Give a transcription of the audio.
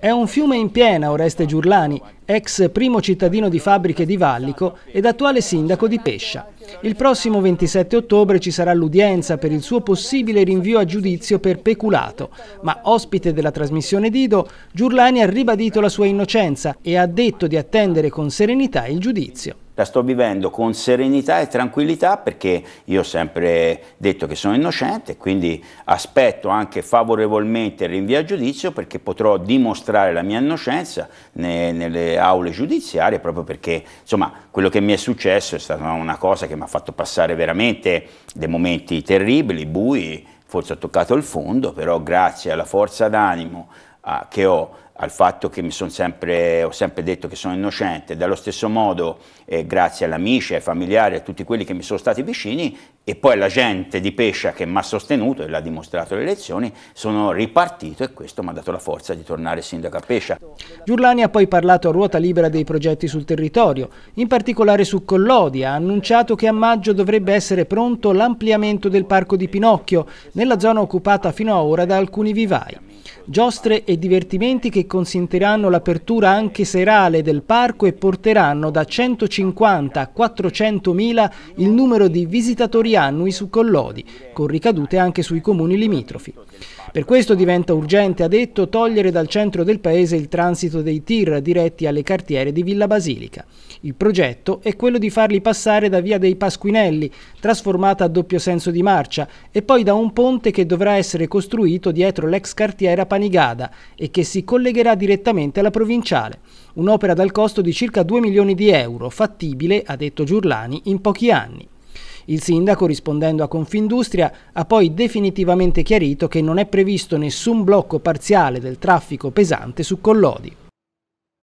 È un fiume in piena Oreste Giurlani, ex primo cittadino di fabbriche di Vallico ed attuale sindaco di Pescia. Il prossimo 27 ottobre ci sarà l'udienza per il suo possibile rinvio a giudizio per peculato, ma ospite della trasmissione Dido, Giurlani ha ribadito la sua innocenza e ha detto di attendere con serenità il giudizio la sto vivendo con serenità e tranquillità perché io ho sempre detto che sono innocente, quindi aspetto anche favorevolmente il rinvio a giudizio perché potrò dimostrare la mia innocenza ne, nelle aule giudiziarie proprio perché insomma quello che mi è successo è stata una cosa che mi ha fatto passare veramente dei momenti terribili, bui, forse ho toccato il fondo, però grazie alla forza d'animo, a, che ho al fatto che mi sono sempre, ho sempre detto che sono innocente, dallo stesso modo eh, grazie agli amici, ai familiari, a tutti quelli che mi sono stati vicini e poi alla gente di Pescia che mi ha sostenuto e l'ha dimostrato alle elezioni, sono ripartito e questo mi ha dato la forza di tornare sindaco a Pescia. Giurlani ha poi parlato a ruota libera dei progetti sul territorio, in particolare su Collodi, ha annunciato che a maggio dovrebbe essere pronto l'ampliamento del parco di Pinocchio, nella zona occupata fino ad ora da alcuni vivai. Giostre e divertimenti che consentiranno l'apertura anche serale del parco e porteranno da 150 a 400 mila il numero di visitatori annui su Collodi, con ricadute anche sui comuni limitrofi. Per questo diventa urgente, ha detto, togliere dal centro del paese il transito dei tir diretti alle cartiere di Villa Basilica. Il progetto è quello di farli passare da via dei Pasquinelli, trasformata a doppio senso di marcia, e poi da un ponte che dovrà essere costruito dietro l'ex cartiere Riviera Panigada e che si collegherà direttamente alla provinciale. Un'opera dal costo di circa 2 milioni di euro, fattibile, ha detto Giurlani, in pochi anni. Il sindaco, rispondendo a Confindustria, ha poi definitivamente chiarito che non è previsto nessun blocco parziale del traffico pesante su Collodi.